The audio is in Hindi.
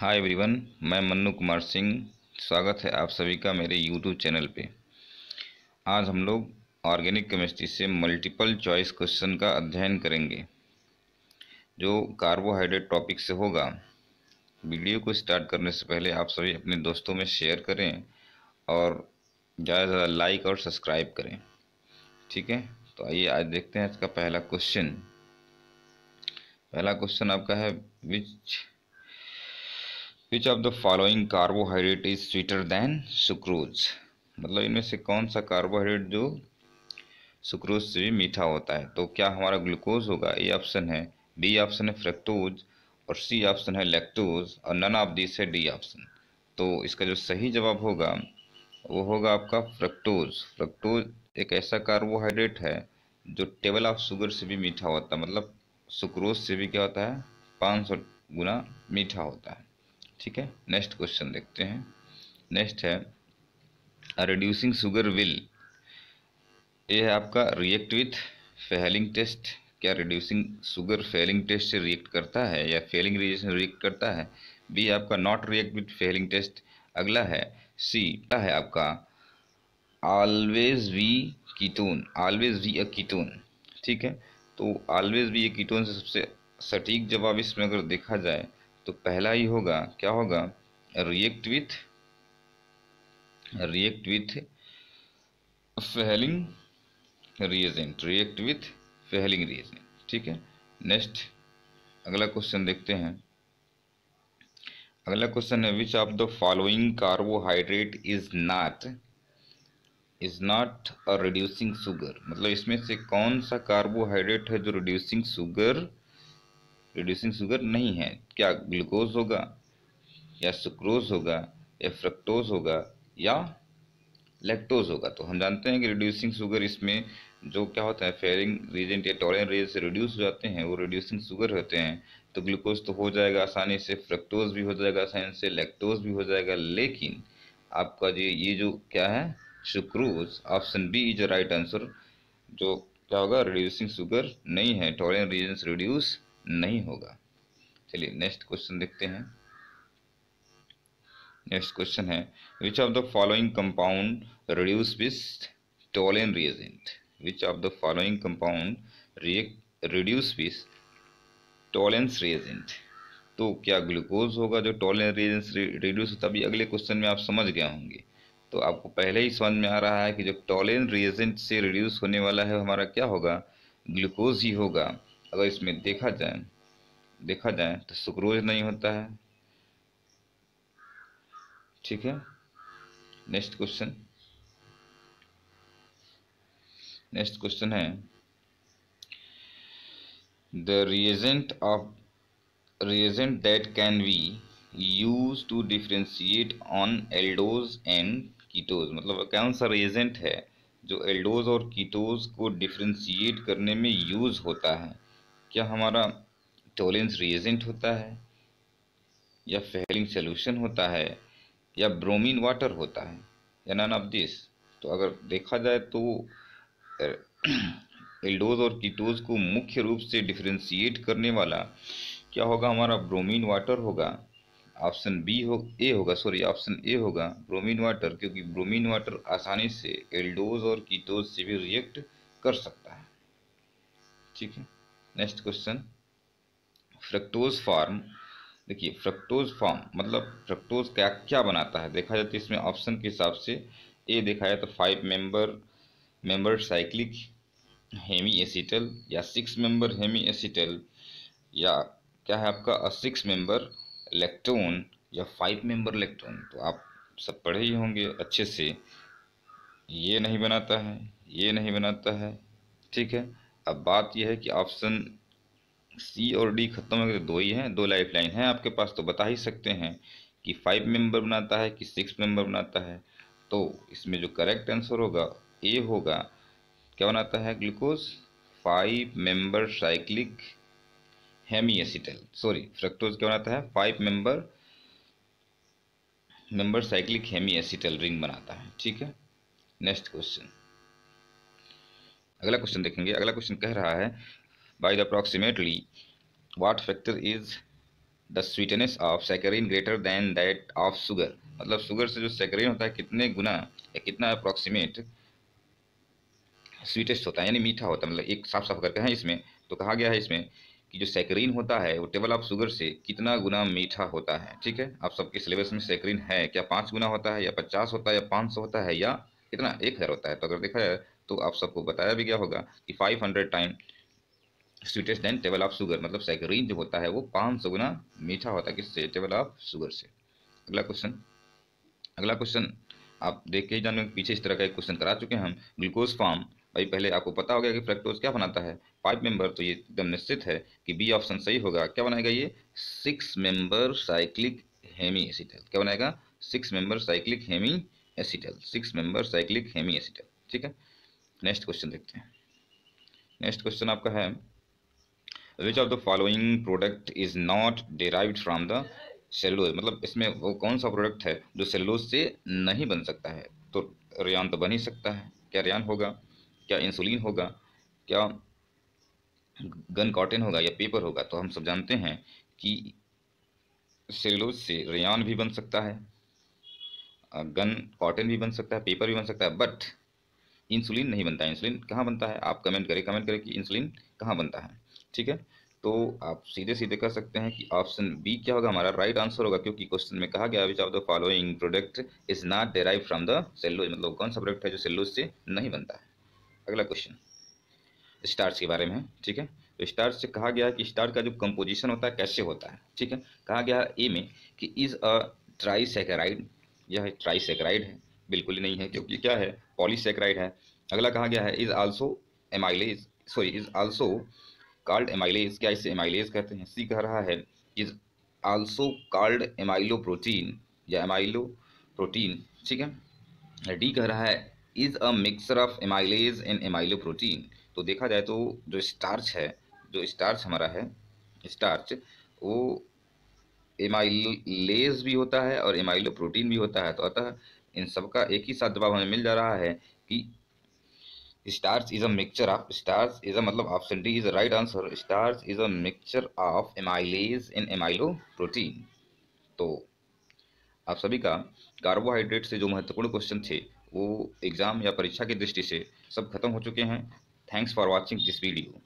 हाय एवरीवन मैं मन्नू कुमार सिंह स्वागत है आप सभी का मेरे यूट्यूब चैनल पे आज हम लोग ऑर्गेनिक केमिस्ट्री से मल्टीपल चॉइस क्वेश्चन का अध्ययन करेंगे जो कार्बोहाइड्रेट टॉपिक से होगा वीडियो को स्टार्ट करने से पहले आप सभी अपने दोस्तों में शेयर करें और ज़्यादा से ज़्यादा लाइक और सब्सक्राइब करें ठीक है तो आइए आज देखते हैं इसका पहला क्वेश्चन पहला क्वेश्चन आपका है which which of the following carbohydrate is sweeter than sucrose मतलब इनमें से कौन सा कार्बोहाइड्रेट जो सुक्रोज से भी मीठा होता है तो क्या हमारा ग्लूकोज होगा ए ऑप्शन है बी ऑप्शन है फ्रेक्टोज और सी ऑप्शन है लेक्टोज और नन ऑफ दिस है डी ऑप्शन तो इसका जो सही जवाब होगा वो होगा आपका फ्रक्टोज फ्रक्टोज एक ऐसा कार्बोहाइड्रेट है जो टेबल ऑफ शुगर से भी मीठा होता है मतलब सुक्रोज से भी क्या होता है 500 गुना मीठा होता है ठीक है नेक्स्ट क्वेश्चन देखते हैं नेक्स्ट है रिड्यूसिंग सुगर विल ये है आपका रिएक्ट विथ फेलिंग टेस्ट क्या रिड्यूसिंग सुगर फेलिंग टेस्ट से रिएक्ट करता है या फेलिंग रिएक्शन रिएक्ट करता है बी आपका not react with Fehling test अगला है सी है आपका always we ketone always we a ketone ठीक है तो ऑलवेज वी ए कीटोन से सबसे सटीक जवाब इसमें अगर देखा जाए तो पहला ही होगा क्या होगा react with react with Fehling reagent react with Fehling reagent ठीक है नेक्स्ट अगला क्वेश्चन देखते हैं अगला क्वेश्चन है which of the following carbohydrate is not is not a reducing sugar मतलब इसमें से कौन सा कार्बोहाइड्रेट है जो रिड्यूसिंग शुगर रिड्यूसिंग शुगर नहीं है क्या ग्लूकोज होगा या सुक्रोज होगा या फ्रक्टोज होगा या लेक्टोज होगा तो हम जानते हैं कि रिड्यूसिंग शुगर इसमें जो क्या होता है फेयरिंग रीजेंट या टॉरेन रेज से रिड्यूस हो जाते हैं वो रिड्यूसिंग शुगर होते हैं तो ग्लूकोज तो हो जाएगा आसानी से फ्रक्टोज भी हो जाएगा आसानी से लेक्टोज भी हो जाएगा लेकिन आपका जो ये जो क्या है sucrose option B is right answer जो क्या होगा रिड्यूसिंग शुगर नहीं है टॉरेन रीजन रिड्यूस नहीं होगा चलिए नेक्स्ट क्वेश्चन देखते हैं नेक्स्ट क्वेश्चन है which of the following compound reduce with Tollen reagent which of the following compound reduce with Tollens reagent तो क्या ग्लूकोज होगा जो टोलेंस रिएजेंट रिड्यूस होता अभी अगले क्वेश्चन में आप समझ गए होंगे तो आपको पहले ही समझ में आ रहा है कि जो टोलेन रिएजेंट से रिड्यूस होने वाला है हमारा क्या होगा ग्लूकोज ही होगा अगर इसमें देखा जाए देखा जाए तो सुक्रोज नहीं होता है ठीक है नेक्स्ट क्वेश्चन नेक्स्ट क्वेश्चन है the reagent of reagent that can be use to differentiate on aldose and ketose मतलब कौन सा रिएजेंट है जो एल्डोज और कीटोज को डिफ्रेंशिएट करने में यूज होता है क्या हमारा टोलेंस रिएजेंट होता है या फेलिंग सोल्यूशन होता है या ब्रोमीन वाटर होता है या नन ऑफ दिस तो अगर देखा जाए तो एल्डोज और कीटोज को मुख्य रूप से डिफ्रेंशिएट करने वाला क्या होगा हमारा ब्रोमीन वाटर होगा ऑप्शन बी हो ए होगा सॉरी ऑप्शन ए होगा ब्रोमीन वाटर क्योंकि ब्रोमीन वाटर आसानी से एल्डोज और कीटोज से भी रिएक्ट कर सकता है ठीक है नेक्स्ट क्वेश्चन फ्रक्टोज फॉर्म देखिए फ्रक्टोज फॉर्म मतलब फ्रक्टोज क्या क्या बनाता है देखा जाता तो है इसमें ऑप्शन के हिसाब से ए देखा जाए तो five member member cyclic Hemy acetal या सिक्स मेंबर हेमी एसिटल या क्या है आपका सिक्स मेंबर इलेक्ट्रॉन या फाइव मेंबर इलेक्ट्रॉन तो आप सब पढ़े ही होंगे अच्छे से ये नहीं बनाता है ये नहीं बनाता है ठीक है अब बात यह है कि ऑप्शन सी और डी खत्म हो गए तो दो ही हैं दो लाइफ लाइन हैं आपके पास तो बता ही सकते हैं कि फाइव मेंबर बनाता है कि सिक्स मेंबर बनाता है तो इसमें जो करेक्ट आंसर होगा ए होगा क्या बनाता है glucose five member cyclic Hemy acetal sorry fructose क्या बनाता है five member member cyclic hemi ring बनाता है ठीक है नेक्स्ट क्वेश्चन अगला क्वेश्चन देखेंगे अगला क्वेश्चन कह रहा है by the approximately what factor is the sweetness of saccharin greater than that of sugar मतलब शुगर से जो सैकरीन होता है कितने गुना या कितना अप्रॉक्सीमेट स्वीटेस्ट होता है यानी मीठा होता है मतलब एक साफ साफ करके हैं हाँ, इसमें तो कहा गया है इसमें कि जो सैकरीन होता है वो टेबल ऑफ शुगर से कितना गुना मीठा होता है ठीक है आप सबके सिलेबस में सैकरीन है क्या पाँच गुना होता है या पचास होता है या पाँच सौ होता है या कितना एक हज़ार होता है तो अगर देखा जाए तो आप सबको बताया भी क्या होगा कि 500 hundred time sweetest than table of sugar मतलब सैकरीन जो होता है वो पाँच सौ गुना मीठा होता है किससे टेबल ऑफ शुगर से अगला क्वेश्चन अगला क्वेश्चन आप देख के ही जान पीछे इस तरह का एक क्वेश्चन करा चुके हैं हम ग्लूकोज फार्म भाई पहले आपको पता हो गया कि फ्रैक्टोज क्या बनाता है फाइव मेंबर तो ये एकदम निश्चित है कि बी ऑप्शन सही होगा क्या बनाएगा ये six member cyclic Hemy hemiacetal क्या बनाएगा six member cyclic Hemy hemiacetal six member cyclic Hemy hemiacetal ठीक है नेक्स्ट क्वेश्चन देखते हैं नेक्स्ट क्वेश्चन आपका है which of the following product is not derive from the cellulose मतलब इसमें वो कौन सा प्रोडक्ट है जो सेलोज से नहीं बन सकता है तो रियान तो बन ही सकता है क्या रियान होगा क्या इंसुलिन होगा क्या गन कॉटन होगा या पेपर होगा तो हम सब जानते हैं कि सेलोज से रियान भी बन सकता है गन कॉटन भी बन सकता है पेपर भी बन सकता है बट इंसुलिन नहीं बनता है इंसुलिन कहाँ बनता है आप कमेंट करें कमेंट करें कि इंसुलिन कहाँ बनता है ठीक है तो आप सीधे सीधे कर सकते हैं कि ऑप्शन बी क्या होगा हमारा राइट आंसर होगा क्योंकि क्वेश्चन में कहा गया which of the following product is not derive from the cellulose मतलब कौन सा प्रोडक्ट है जो सेल्लोज से नहीं बनता है अगला क्वेश्चन स्टार्च के बारे में ठीक है तो स्टार्च से कहा गया है कि स्टार्च का जो कंपोजिशन होता है कैसे होता है ठीक है कहा गया ए में कि इज़ अ ट्राई यह ट्राई है बिल्कुल ही नहीं है क्योंकि क्या है पॉलीसेक्राइड है अगला कहा गया है is also amylase sorry is also called amylase क्या इसे एमाइलेज कहते हैं सी कह रहा है is also called amylopectin या एमाइलो प्रोटीन ठीक है डी कह रहा है is a mixture of amylase and amylopectin तो देखा जाए तो जो स्टार्च है जो स्टार्च हमारा है स्टार्च वो एमाइलेज भी होता है और एमाइलो प्रोटीन भी होता है तो अतः इन सबका एक ही साथ जवाब हमें मिल जा रहा है कि starch is a mixture of starch is a मतलब option D is a right answer starch is a mixture of amylase in amylopectin तो आप सभी का कार्बोहाइड्रेट से जो महत्वपूर्ण क्वेश्चन थे वो एग्ज़ाम या परीक्षा की दृष्टि से सब खत्म हो चुके हैं thanks for watching this video